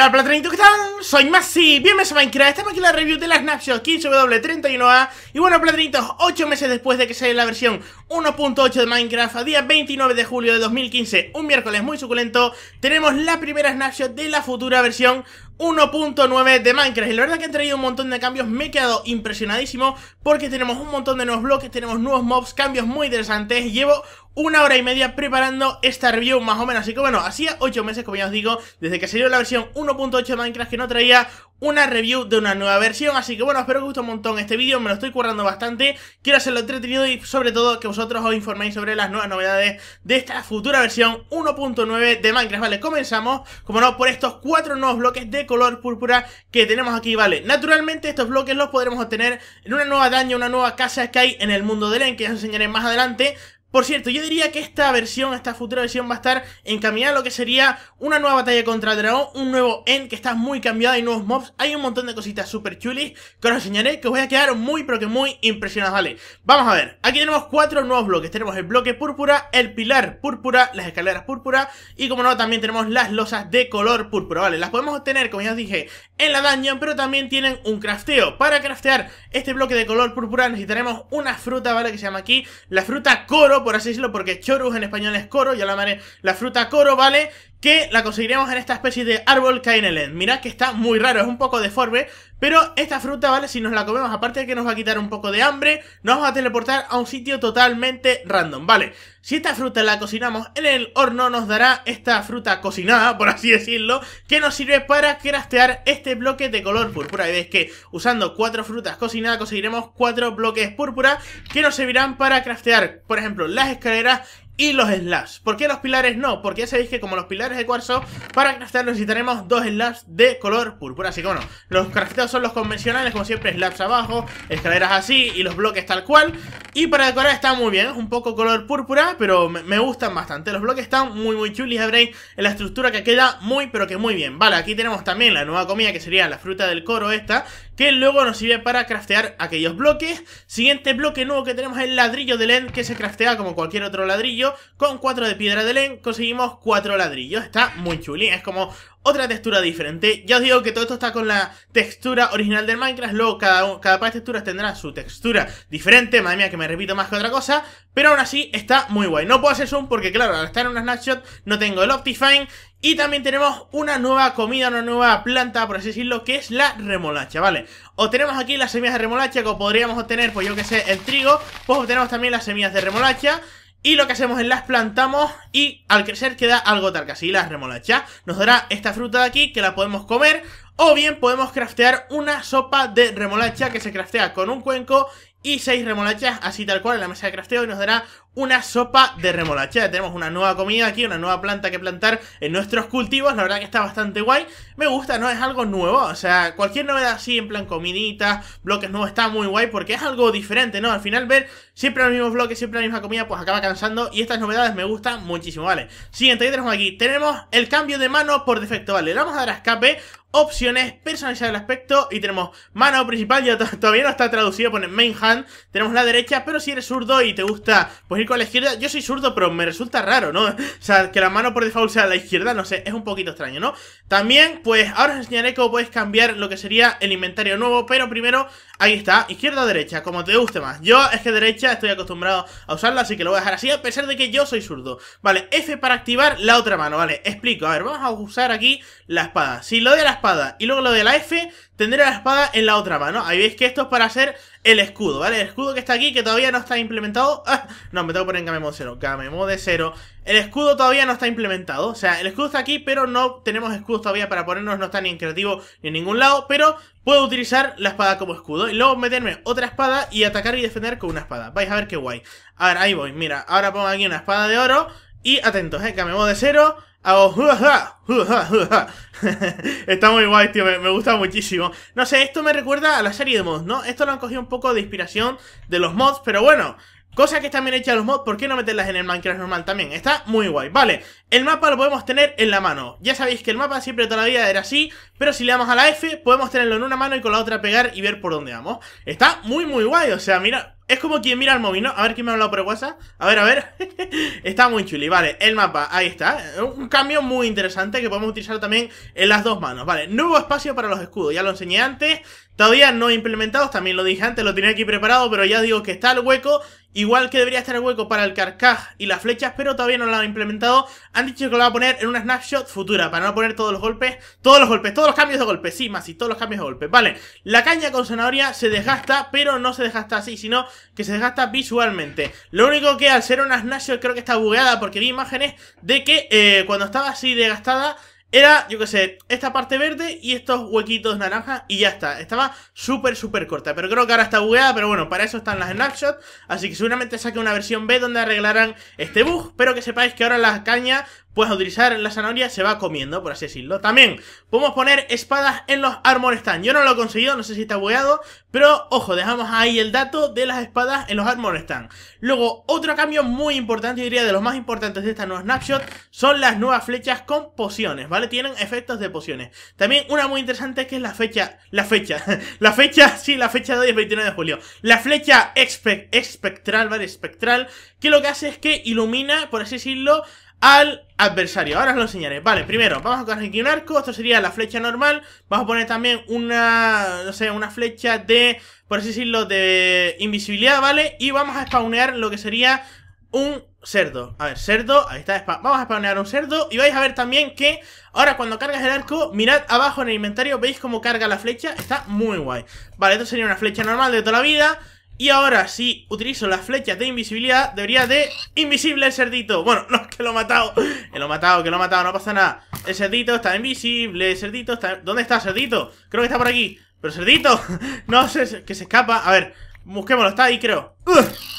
Hola platrinito! ¿qué tal? Soy Masi, bienvenidos a Minecraft, estamos aquí en la review de la Snapshot 15W31A Y bueno platritos, 8 meses después de que sale la versión 1.8 de Minecraft a día 29 de julio de 2015, un miércoles muy suculento Tenemos la primera Snapshot de la futura versión 1.9 de Minecraft y la verdad que han traído un montón de cambios, me he quedado impresionadísimo porque tenemos un montón de nuevos bloques, tenemos nuevos mobs, cambios muy interesantes, llevo una hora y media preparando esta review más o menos. Así que bueno, hacía 8 meses, como ya os digo, desde que salió la versión 1.8 de Minecraft que no traía una review de una nueva versión, así que bueno, espero que os guste un montón este vídeo, me lo estoy currando bastante, quiero hacerlo entretenido y sobre todo que vosotros os informéis sobre las nuevas novedades de esta futura versión 1.9 de Minecraft, vale, comenzamos, como no, por estos cuatro nuevos bloques de color púrpura que tenemos aquí, vale, naturalmente estos bloques los podremos obtener en una nueva daño una nueva casa que hay en el mundo de Len, que os enseñaré más adelante, por cierto, yo diría que esta versión, esta futura versión va a estar encaminada a lo que sería una nueva batalla contra el dragón, un nuevo end que está muy cambiado, hay nuevos mobs, hay un montón de cositas super chulis que os enseñaré que os voy a quedar muy pero que muy impresionados, ¿vale? Vamos a ver, aquí tenemos cuatro nuevos bloques, tenemos el bloque púrpura, el pilar púrpura, las escaleras púrpura y como no también tenemos las losas de color púrpura, ¿vale? Las podemos obtener, como ya os dije, en la dungeon, pero también tienen un crafteo. Para craftear este bloque de color púrpura necesitaremos una fruta, ¿vale? Que se llama aquí la fruta coro, por así decirlo, porque chorus en español es coro, ya la llamaré la fruta coro, ¿vale? que la conseguiremos en esta especie de árbol que hay en el end. Mirad que está muy raro, es un poco deforme, pero esta fruta, ¿vale? Si nos la comemos, aparte de que nos va a quitar un poco de hambre, nos va a teleportar a un sitio totalmente random, ¿vale? Si esta fruta la cocinamos en el horno, nos dará esta fruta cocinada, por así decirlo, que nos sirve para craftear este bloque de color púrpura. Y veis que usando cuatro frutas cocinadas conseguiremos cuatro bloques púrpura que nos servirán para craftear, por ejemplo, las escaleras y los slabs, ¿Por qué los pilares no? Porque ya sabéis que como los pilares de cuarzo, para craftear necesitaremos dos slabs de color púrpura. Así que bueno, los crafteados son los convencionales, como siempre, slabs abajo, escaleras así y los bloques tal cual. Y para decorar está muy bien, es un poco color púrpura, pero me, gustan bastante. Los bloques están muy muy chulis, habréis en la estructura que queda muy pero que muy bien. Vale, aquí tenemos también la nueva comida que sería la fruta del coro esta, que luego nos sirve para craftear aquellos bloques. Siguiente bloque nuevo que tenemos es el ladrillo de len, que se craftea como cualquier otro ladrillo. Con cuatro de piedra de len conseguimos cuatro ladrillos. Está muy chulín, es como otra textura diferente. Ya os digo que todo esto está con la textura original del Minecraft. Luego cada, cada par de texturas tendrá su textura diferente. Madre mía, que me repito más que otra cosa. Pero aún así está muy guay. No puedo hacer zoom porque, claro, al estar en una snapshot no tengo el Optifine. Y también tenemos una nueva comida, una nueva planta, por así decirlo, que es la remolacha, ¿vale? tenemos aquí las semillas de remolacha, como podríamos obtener, pues yo que sé, el trigo, pues obtenemos también las semillas de remolacha. Y lo que hacemos es las plantamos y al crecer queda algo tal que así, la remolacha. Nos dará esta fruta de aquí que la podemos comer o bien podemos craftear una sopa de remolacha que se craftea con un cuenco y seis remolachas, así tal cual, en la mesa de crafteo y nos dará una sopa de remolacha. tenemos una nueva comida aquí, una nueva planta que plantar en nuestros cultivos, la verdad que está bastante guay. Me gusta, ¿no? Es algo nuevo, o sea, cualquier novedad así, en plan comiditas, bloques nuevos, está muy guay porque es algo diferente, ¿no? Al final ver siempre los mismos bloques, siempre la misma comida, pues acaba cansando y estas novedades me gustan muchísimo, ¿vale? Siguiente ahí tenemos aquí, tenemos el cambio de mano por defecto, ¿vale? Le vamos a dar a escape opciones, personalizar el aspecto y tenemos mano principal, ya todavía no está traducido, pone main hand, tenemos la derecha, pero si eres zurdo y te gusta pues ir con la izquierda, yo soy zurdo pero me resulta raro, ¿no? O sea, que la mano por default sea la izquierda, no sé, es un poquito extraño, ¿no? También, pues ahora os enseñaré cómo puedes cambiar lo que sería el inventario nuevo, pero primero Ahí está, izquierda o derecha, como te guste más Yo es que derecha estoy acostumbrado a usarla Así que lo voy a dejar así, a pesar de que yo soy zurdo Vale, F para activar la otra mano Vale, explico, a ver, vamos a usar aquí la espada Si lo de la espada y luego lo de la F Tendré la espada en la otra mano Ahí veis que esto es para hacer el escudo, ¿vale? El escudo que está aquí, que todavía no está implementado. ¡Ah! No, me tengo que poner en mode 0. Gamemo de 0. El escudo todavía no está implementado. O sea, el escudo está aquí, pero no tenemos escudo todavía para ponernos. No está ni en creativo ni en ningún lado. Pero puedo utilizar la espada como escudo. Y luego meterme otra espada y atacar y defender con una espada. Vais a ver qué guay. A ver, ahí voy. Mira, ahora pongo aquí una espada de oro. Y atentos, ¿eh? Gamemo de 0. Está muy guay, tío. Me, gusta muchísimo. No sé, esto me recuerda a la serie de mods, ¿no? Esto lo han cogido un poco de inspiración de los mods, pero bueno. Cosas que están bien hechas los mods, ¿por qué no meterlas en el Minecraft normal también? Está muy guay, vale el mapa lo podemos tener en la mano. Ya sabéis que el mapa siempre todavía era así, pero si le damos a la F, podemos tenerlo en una mano y con la otra pegar y ver por dónde vamos. Está muy, muy guay, o sea, mira, es como quien mira el móvil, ¿no? A ver quién me ha hablado por WhatsApp. A ver, a ver. está muy chuli, vale. El mapa, ahí está. Un cambio muy interesante que podemos utilizar también en las dos manos. Vale, nuevo espacio para los escudos. Ya lo enseñé antes. Todavía no implementados, también lo dije antes, lo tenía aquí preparado, pero ya digo que está el hueco. Igual que debería estar el hueco para el carcaj y las flechas, pero todavía no lo han implementado han dicho que lo va a poner en una snapshot futura Para no poner todos los golpes Todos los golpes, todos los cambios de golpes Sí, más y todos los cambios de golpes, Vale, la caña con zanahoria se desgasta Pero no se desgasta así Sino que se desgasta visualmente Lo único que al ser una snapshot creo que está bugueada Porque vi imágenes de que eh, cuando estaba así desgastada era, yo qué sé, esta parte verde y estos huequitos naranjas y ya está. Estaba súper, súper corta. Pero creo que ahora está bugueada, pero bueno, para eso están las snapshots. Así que seguramente saque una versión B donde arreglarán este bug. Pero que sepáis que ahora las cañas Puedes utilizar la zanahoria se va comiendo, por así decirlo. También podemos poner espadas en los armor stand. Yo no lo he conseguido, no sé si está bugueado, pero ojo, dejamos ahí el dato de las espadas en los armor stand. Luego, otro cambio muy importante, yo diría de los más importantes de esta nueva snapshot, son las nuevas flechas con pociones, ¿vale? Tienen efectos de pociones. También una muy interesante que es la fecha, la fecha, la fecha, sí, la fecha de hoy es 29 de julio. La flecha espectral, ¿vale? Espectral, que lo que hace es que ilumina, por así decirlo, al adversario. Ahora os lo enseñaré. Vale, primero, vamos a coger aquí un arco. Esto sería la flecha normal. Vamos a poner también una, no sé, una flecha de, por así decirlo, de invisibilidad, ¿vale? Y vamos a spawnear lo que sería un cerdo. A ver, cerdo, ahí está. Vamos a spawnear un cerdo. Y vais a ver también que ahora cuando cargas el arco, mirad abajo en el inventario, veis cómo carga la flecha. Está muy guay. Vale, esto sería una flecha normal de toda la vida. Y ahora, si utilizo las flechas de invisibilidad, debería de... ¡Invisible el cerdito! Bueno, no, que lo he matado. Que lo he matado, que lo he matado, no pasa nada. El cerdito está invisible, el cerdito está... ¿Dónde está el cerdito? Creo que está por aquí. Pero cerdito, no sé, que se escapa. A ver, Busquémoslo, está ahí creo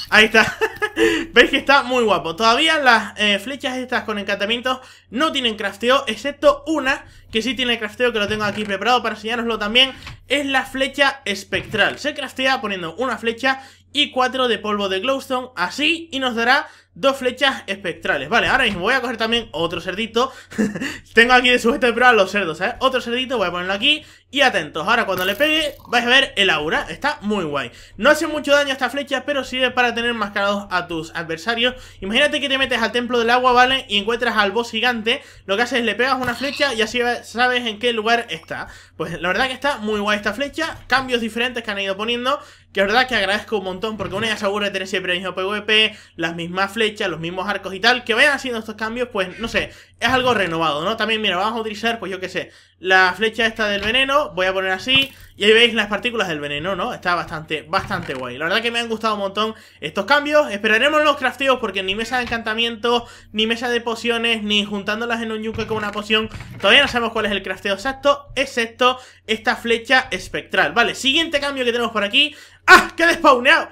Ahí está Veis que está muy guapo Todavía las eh, flechas estas con encantamientos no tienen crafteo Excepto una que sí tiene crafteo que lo tengo aquí preparado para enseñaroslo también Es la flecha espectral Se craftea poniendo una flecha y cuatro de polvo de glowstone Así y nos dará dos flechas espectrales Vale, ahora mismo voy a coger también otro cerdito Tengo aquí de sujeto de prueba los cerdos, ¿eh? Otro cerdito, voy a ponerlo aquí y atentos, ahora cuando le pegue vais a ver el aura, está muy guay No hace mucho daño esta flecha, pero sirve para tener mascarados a tus adversarios Imagínate que te metes al templo del agua, ¿vale? Y encuentras al boss gigante Lo que haces es le pegas una flecha y así sabes en qué lugar está Pues la verdad que está muy guay esta flecha Cambios diferentes que han ido poniendo que la verdad que agradezco un montón porque una ya se aburre tener siempre el mismo PvP, las mismas flechas, los mismos arcos y tal, que vayan haciendo estos cambios, pues no sé, es algo renovado, ¿no? También, mira, vamos a utilizar, pues yo qué sé, la flecha esta del veneno, voy a poner así y ahí veis las partículas del veneno, ¿no? Está bastante, bastante guay. La verdad que me han gustado un montón estos cambios. Esperaremos los crafteos porque ni mesa de encantamiento, ni mesa de pociones, ni juntándolas en un yunque con una poción, todavía no sabemos cuál es el crafteo exacto, excepto esta flecha espectral. Vale, siguiente cambio que tenemos por aquí. ¡Ah! ¡Qué despauneado!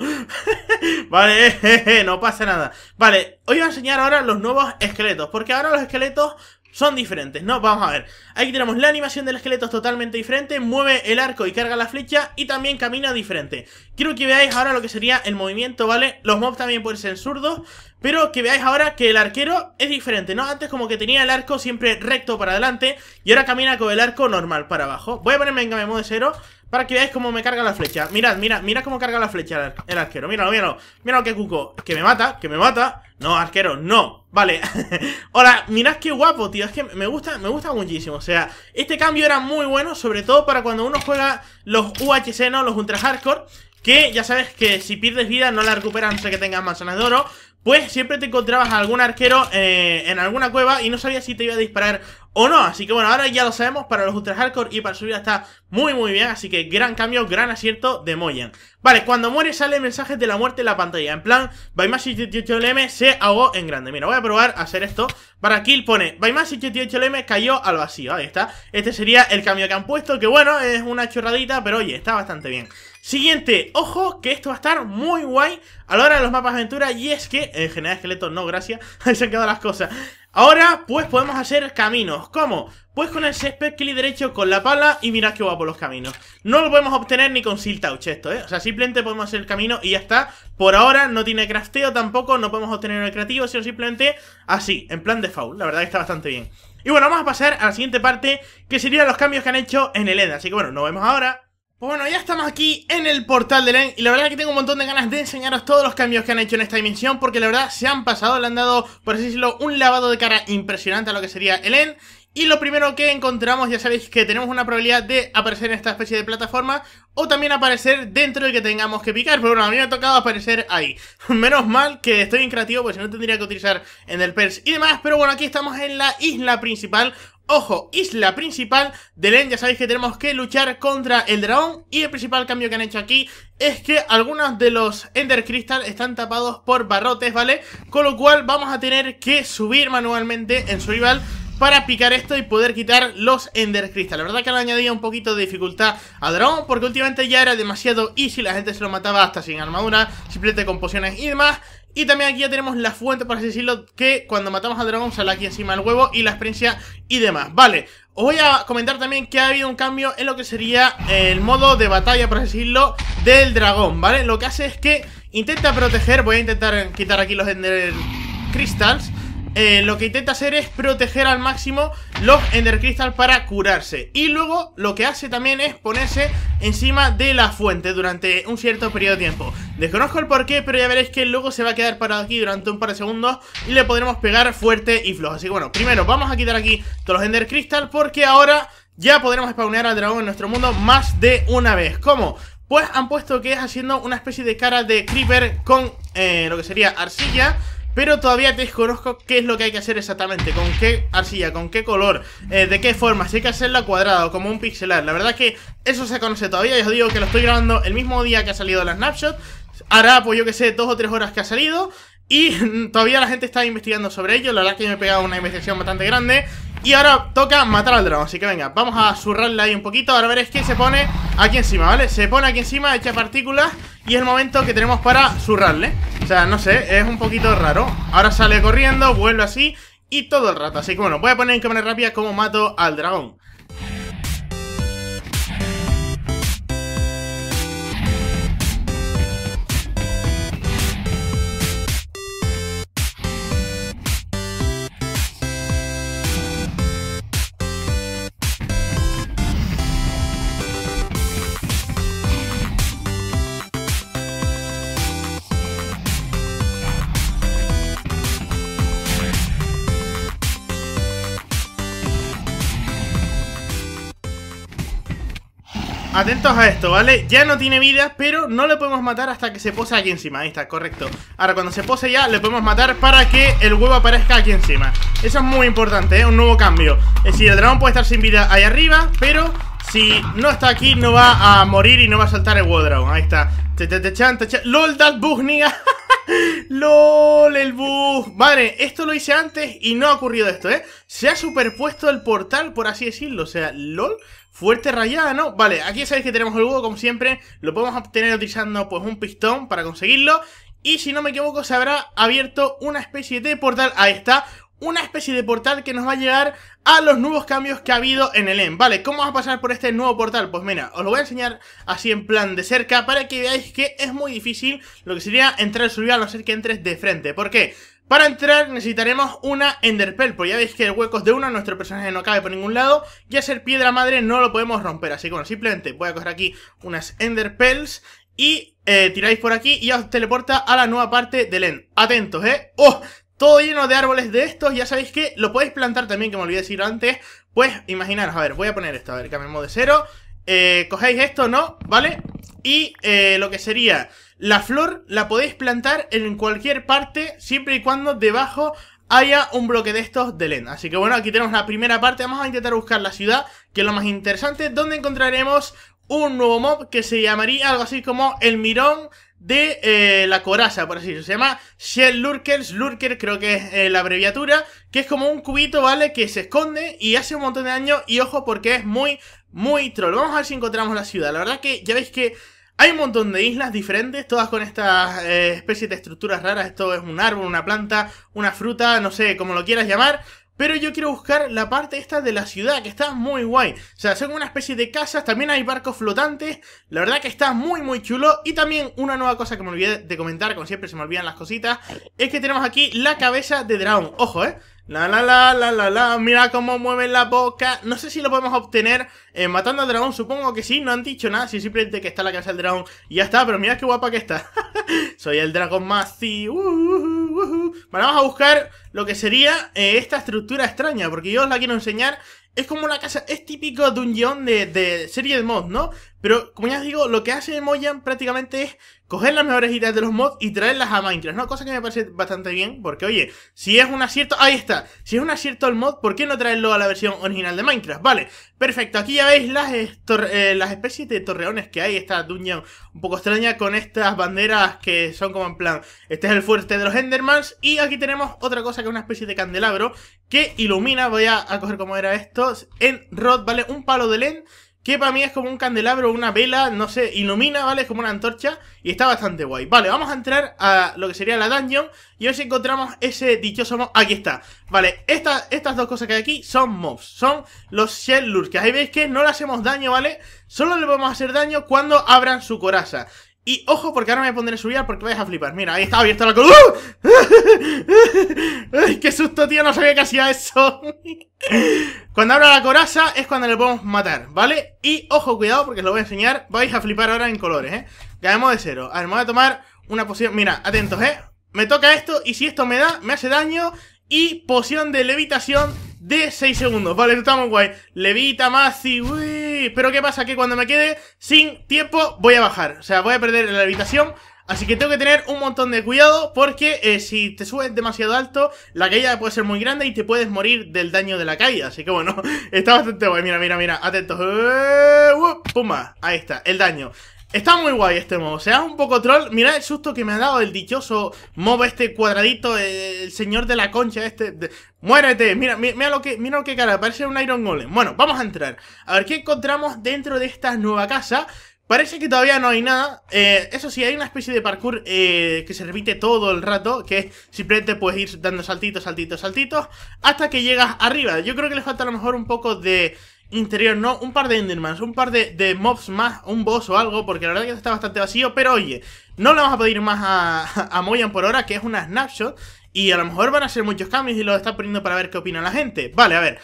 vale, no pasa nada. Vale, hoy voy a enseñar ahora los nuevos esqueletos, porque ahora los esqueletos son diferentes, ¿no? Vamos a ver. Aquí tenemos la animación del esqueleto es totalmente diferente, mueve el arco y carga la flecha y también camina diferente. Quiero que veáis ahora lo que sería el movimiento, ¿vale? Los mobs también pueden ser zurdos, pero que veáis ahora que el arquero es diferente, ¿no? Antes como que tenía el arco siempre recto para adelante y ahora camina con el arco normal para abajo. Voy a ponerme en game modo de cero para que veáis cómo me carga la flecha Mirad, mirad, mirad cómo carga la flecha el arquero Míralo, míralo, míralo que cuco Que me mata, que me mata No, arquero, no Vale Ahora, mirad qué guapo, tío Es que me gusta, me gusta muchísimo O sea, este cambio era muy bueno Sobre todo para cuando uno juega los UHC, ¿no? Los Ultra Hardcore que ya sabes que si pierdes vida no la recuperas antes que tengas manzanas de oro pues siempre te encontrabas a algún arquero eh, en alguna cueva y no sabías si te iba a disparar o no. Así que bueno, ahora ya lo sabemos para los ultra hardcore y para subir está muy muy bien. Así que gran cambio, gran acierto de Moyen. Vale, cuando muere sale mensajes de la muerte en la pantalla. En plan, más 88LM se ahogó en grande. Mira, voy a probar a hacer esto. Para kill pone, más 88LM cayó al vacío. Ahí está. Este sería el cambio que han puesto, que bueno, es una chorradita, pero oye, está bastante bien. Siguiente, ojo que esto va a estar muy guay a la hora de los mapas aventura y es que, en general esqueleto no, gracias, ahí se han quedado las cosas Ahora, pues podemos hacer caminos. ¿Cómo? Pues con el césped clic derecho, con la pala y mirad que por los caminos. No lo podemos obtener ni con touch esto, ¿eh? O sea, simplemente podemos hacer el camino y ya está. Por ahora no tiene crafteo tampoco, no podemos obtener el creativo, sino simplemente así, en plan de foul. La verdad que está bastante bien. Y bueno, vamos a pasar a la siguiente parte, que serían los cambios que han hecho en el ED. Así que bueno, nos vemos ahora. Pues bueno, ya estamos aquí en el portal de LEN y la verdad es que tengo un montón de ganas de enseñaros todos los cambios que han hecho en esta dimensión porque la verdad se han pasado, le han dado, por así decirlo, un lavado de cara impresionante a lo que sería el LEN y lo primero que encontramos, ya sabéis que tenemos una probabilidad de aparecer en esta especie de plataforma o también aparecer dentro de que tengamos que picar. Pero bueno, a mí me ha tocado aparecer ahí. Menos mal que estoy en creativo, pues si no tendría que utilizar en el PERS y demás. Pero bueno, aquí estamos en la isla principal. Ojo, isla principal de Len. ya sabéis que tenemos que luchar contra el dragón y el principal cambio que han hecho aquí es que algunos de los Ender Crystal están tapados por barrotes, ¿vale? Con lo cual vamos a tener que subir manualmente en su rival para picar esto y poder quitar los Ender Crystal. La verdad que le añadía un poquito de dificultad al dragón porque últimamente ya era demasiado easy, la gente se lo mataba hasta sin armadura, simplemente con pociones y demás. Y también aquí ya tenemos la fuente, por así decirlo, que cuando matamos al dragón sale aquí encima el huevo y la experiencia y demás. Vale, os voy a comentar también que ha habido un cambio en lo que sería el modo de batalla, por así decirlo, del dragón, ¿vale? Lo que hace es que intenta proteger, voy a intentar quitar aquí los Ender Crystals eh, lo que intenta hacer es proteger al máximo los Ender Crystal para curarse. Y luego lo que hace también es ponerse encima de la fuente durante un cierto periodo de tiempo. Desconozco el porqué, pero ya veréis que luego se va a quedar parado aquí durante un par de segundos y le podremos pegar fuerte y flojo. Así que bueno, primero vamos a quitar aquí todos los Ender Crystal porque ahora... Ya podremos spawnear al dragón en nuestro mundo más de una vez. ¿Cómo? Pues han puesto que es haciendo una especie de cara de creeper con eh, lo que sería arcilla pero todavía desconozco qué es lo que hay que hacer exactamente, con qué arcilla, con qué color, eh, de qué forma, si hay que hacerla cuadrada o como un pixelar. La verdad es que eso se conoce todavía, y os digo que lo estoy grabando el mismo día que ha salido la snapshot. Hará, pues yo que sé, dos o tres horas que ha salido. Y todavía la gente está investigando sobre ello. La verdad es que me he pegado una investigación bastante grande. Y ahora toca matar al dragón, así que venga, vamos a zurrarle ahí un poquito Ahora veréis que se pone aquí encima, ¿vale? Se pone aquí encima, echa partículas Y es el momento que tenemos para zurrarle o sea, no sé, es un poquito raro. Ahora sale corriendo, vuelve así y todo el rato. Así que bueno, voy a poner en cámara rápida cómo mato al dragón. atentos a esto, ¿vale? Ya no tiene vida, pero no le podemos matar hasta que se pose aquí encima Ahí está, correcto Ahora, cuando se pose ya, le podemos matar para que el huevo aparezca aquí encima Eso es muy importante, ¿eh? Un nuevo cambio Es decir, el dragón puede estar sin vida ahí arriba, pero... Si no está aquí, no va a morir y no va a saltar el huevo dragón Ahí está LOL, that bug, ¡Lol, el bug! Vale, esto lo hice antes y no ha ocurrido esto, ¿eh? Se ha superpuesto el portal, por así decirlo. O sea, LOL, fuerte rayada, ¿no? Vale, aquí sabéis que tenemos el bug, como siempre. Lo podemos obtener utilizando, pues, un pistón para conseguirlo. Y si no me equivoco, se habrá abierto una especie de portal. Ahí está, una especie de portal que nos va a llegar a los nuevos cambios que ha habido en el End. Vale, ¿cómo vas a pasar por este nuevo portal? Pues mira, os lo voy a enseñar así en plan de cerca para que veáis que es muy difícil lo que sería entrar al subir a no ser que entres de frente. ¿Por qué? Para entrar necesitaremos una Enderpearl, porque ya veis que el hueco es de uno, nuestro personaje no cabe por ningún lado, y a ser piedra madre no lo podemos romper, así que bueno, simplemente voy a coger aquí unas Enderpearls y eh, tiráis por aquí y os teleporta a la nueva parte del End. Atentos, ¿eh? ¡Oh! Todo lleno de árboles de estos, ya sabéis que lo podéis plantar también, que me olvidé decir antes. Pues imaginaros, a ver, voy a poner esto, a ver, cambiamos de cero. Eh, cogéis esto, ¿no? ¿Vale? Y eh, lo que sería la flor la podéis plantar en cualquier parte, siempre y cuando debajo haya un bloque de estos de lena. Así que bueno, aquí tenemos la primera parte, vamos a intentar buscar la ciudad, que es lo más interesante, donde encontraremos un nuevo mob que se llamaría algo así como el mirón de eh, la coraza, por así decirlo. Se llama Shell Lurkers, Lurker creo que es eh, la abreviatura, que es como un cubito, ¿vale? Que se esconde y hace un montón de daño y ojo porque es muy, muy troll. Vamos a ver si encontramos la ciudad. La verdad que ya veis que hay un montón de islas diferentes, todas con estas eh, especies de estructuras raras. Esto es un árbol, una planta, una fruta, no sé, como lo quieras llamar. Pero yo quiero buscar la parte esta de la ciudad, que está muy guay. O sea, son una especie de casas, también hay barcos flotantes. La verdad que está muy, muy chulo. Y también una nueva cosa que me olvidé de comentar, como siempre se me olvidan las cositas, es que tenemos aquí la cabeza de dragón. Ojo, ¿eh? La la la la la la, mira cómo mueven la boca. No sé si lo podemos obtener eh, matando al dragón, supongo que sí, no han dicho nada, si simplemente que está la cabeza del dragón y ya está, pero mira qué guapa que está. Soy el dragón más, uh, uh, uh. Vale, vamos a buscar lo que sería eh, esta estructura extraña, porque yo os la quiero enseñar es como la casa, es típico de un guión de, de, serie de mods, ¿no? Pero como ya os digo, lo que hace Moyan prácticamente es coger las mejores ideas de los mods y traerlas a Minecraft, ¿no? Cosa que me parece bastante bien, porque oye, si es un acierto, ahí está, si es un acierto el mod, ¿por qué no traerlo a la versión original de Minecraft? Vale, perfecto, aquí ya veis las, eh, las especies de torreones que hay, esta dungeon un poco extraña con estas banderas que son como en plan, este es el fuerte de los Endermans y aquí tenemos otra cosa que es una especie de candelabro que ilumina, voy a, coger cómo era esto, en rod, ¿vale? Un palo de len, que para mí es como un candelabro, una vela, no sé, ilumina, ¿vale? Es como una antorcha y está bastante guay. Vale, vamos a entrar a lo que sería la dungeon y hoy encontramos ese dichoso mob. Aquí está. Vale, estas estas dos cosas que hay aquí son mobs, son los shell que ahí veis que no le hacemos daño, ¿vale? Solo le podemos hacer daño cuando abran su coraza. Y ojo, porque ahora me pondré a subir porque vais a flipar. Mira, ahí está abierta la columna. ¡Uh! ¡Ay, qué susto, tío! No sabía que hacía eso. cuando abra la coraza es cuando le podemos matar, ¿vale? Y ojo, cuidado, porque os lo voy a enseñar. Vais a flipar ahora en colores, ¿eh? Ganemos de cero. A ver, me voy a tomar una poción. Mira, atentos, ¿eh? Me toca esto y si esto me da, me hace daño. Y poción de levitación de 6 segundos. Vale, estamos guay. Levita, más y... Pero ¿qué pasa? Que cuando me quede sin tiempo voy a bajar. O sea, voy a perder la levitación. Así que tengo que tener un montón de cuidado porque eh, si te subes demasiado alto, la caída puede ser muy grande y te puedes morir del daño de la caída. Así que bueno, está bastante guay. Mira, mira, mira. Atento eh, uh, pumba. Ahí está, el daño. Está muy guay este modo, o sea, un poco troll. Mira el susto que me ha dado el dichoso mob este cuadradito, el señor de la concha este. Muérete, mira, mira lo que mira lo que cara, parece un Iron Golem. Bueno, vamos a entrar. A ver qué encontramos dentro de esta nueva casa. Parece que todavía no hay nada. Eh, eso sí, hay una especie de parkour eh, que se repite todo el rato, que es simplemente puedes ir dando saltitos, saltitos, saltitos, hasta que llegas arriba. Yo creo que le falta a lo mejor un poco de interior no, un par de Endermans, un par de, mobs más, un boss o algo, porque la verdad que está bastante vacío, pero oye, no le vamos a pedir más a, Moyan por ahora, que es una snapshot, y a lo mejor van a hacer muchos cambios y lo está poniendo para ver qué opina la gente. Vale, a ver,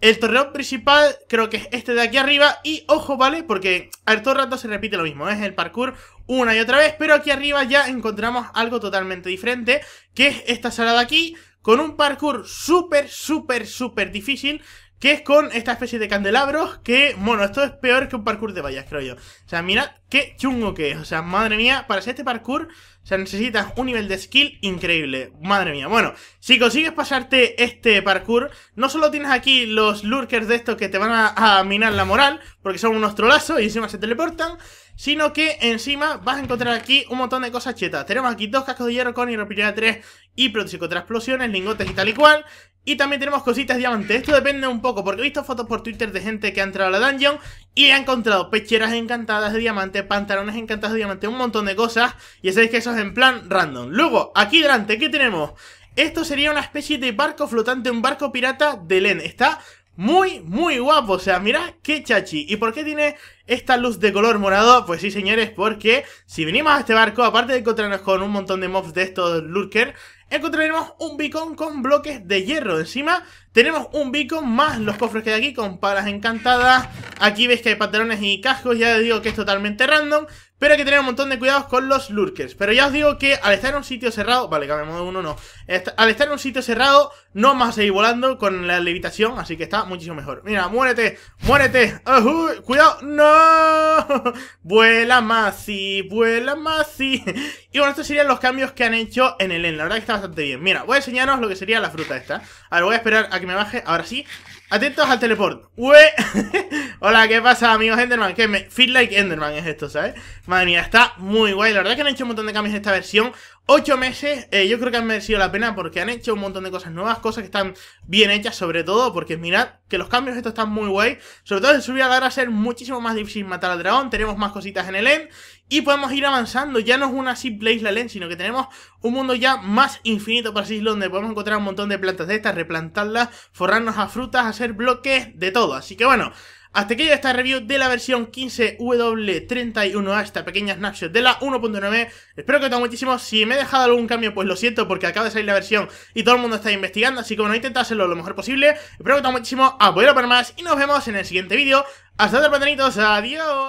el torreón principal creo que es este de aquí arriba y ojo, ¿vale? Porque a todo rato se repite lo mismo, es el parkour una y otra vez, pero aquí arriba ya encontramos algo totalmente diferente, que es esta sala de aquí, con un parkour súper, súper, súper difícil, que es con esta especie de candelabros que, bueno, esto es peor que un parkour de vallas, creo yo. O sea, mirad qué chungo que es. O sea, madre mía, para hacer este parkour, se necesita necesitas un nivel de skill increíble. Madre mía. Bueno, si consigues pasarte este parkour, no solo tienes aquí los lurkers de estos que te van a, minar la moral, porque son unos trolazos y encima se teleportan, sino que encima vas a encontrar aquí un montón de cosas chetas. Tenemos aquí dos cascos de hierro con hierro 3 y protoxico explosiones, lingotes y tal y cual. Y también tenemos cositas diamantes. Esto depende un poco, porque he visto fotos por Twitter de gente que ha entrado a la dungeon y ha encontrado pecheras encantadas de diamantes, pantalones encantados de diamantes, un montón de cosas. Y sabéis que eso es en plan random. Luego, aquí delante, ¿qué tenemos? Esto sería una especie de barco flotante, un barco pirata de Len. Está muy, muy guapo. O sea, mirad qué chachi. ¿Y por qué tiene esta luz de color morado? Pues sí, señores, porque si venimos a este barco, aparte de encontrarnos con un montón de mobs de estos lurker, encontraremos un beacon con bloques de hierro encima. Tenemos un beacon más los cofres que hay aquí con palas encantadas. Aquí veis que hay pantalones y cascos, ya digo que es totalmente random. Pero hay que tener un montón de cuidados con los lurkers. Pero ya os digo que al estar en un sitio cerrado... Vale, cambiamos de uno, no. Al estar en un sitio cerrado, no vamos a seguir volando con la levitación, así que está muchísimo mejor. Mira, muérete, muérete. cuidado, no. vuela más sí, vuela más y... y bueno, estos serían los cambios que han hecho en el end. La verdad que está bastante bien. Mira, voy a enseñaros lo que sería la fruta esta. A ver, voy a esperar a que me baje. Ahora sí. Atentos al teleport. Ue. Hola, ¿qué pasa, amigos Enderman? Que me... Feel like Enderman es esto, ¿sabes? Madre mía, está muy guay. La verdad que han hecho un montón de cambios en esta versión. Ocho meses, eh, yo creo que han merecido la pena porque han hecho un montón de cosas nuevas, cosas que están bien hechas sobre todo, porque mirad que los cambios estos están muy guay, sobre todo el subir a dar a ser muchísimo más difícil matar al dragón, tenemos más cositas en el end y podemos ir avanzando, ya no es una simple isla end, sino que tenemos un mundo ya más infinito, para así donde podemos encontrar un montón de plantas de estas, replantarlas, forrarnos a frutas, hacer bloques, de todo, así que bueno... Hasta aquí esta review de la versión 15W31A, esta pequeña snapshot de la 1.9. Espero que os muchísimo. Si me he dejado algún cambio, pues lo siento, porque acaba de salir la versión y todo el mundo está investigando. Así que bueno, intentad hacerlo lo mejor posible. Espero que os muchísimo. Apoyarlo para más y nos vemos en el siguiente vídeo. Hasta otra, patanitos. Adiós.